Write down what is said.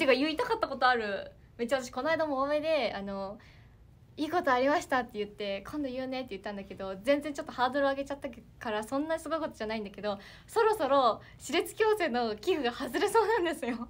てか言いたかったことあるめっちゃ私この間も多めであのいいことありましたって言って今度言うねって言ったんだけど全然ちょっとハードル上げちゃったからそんなすごいことじゃないんだけどそろそろ私立矯正の寄付が外れそうなんですよ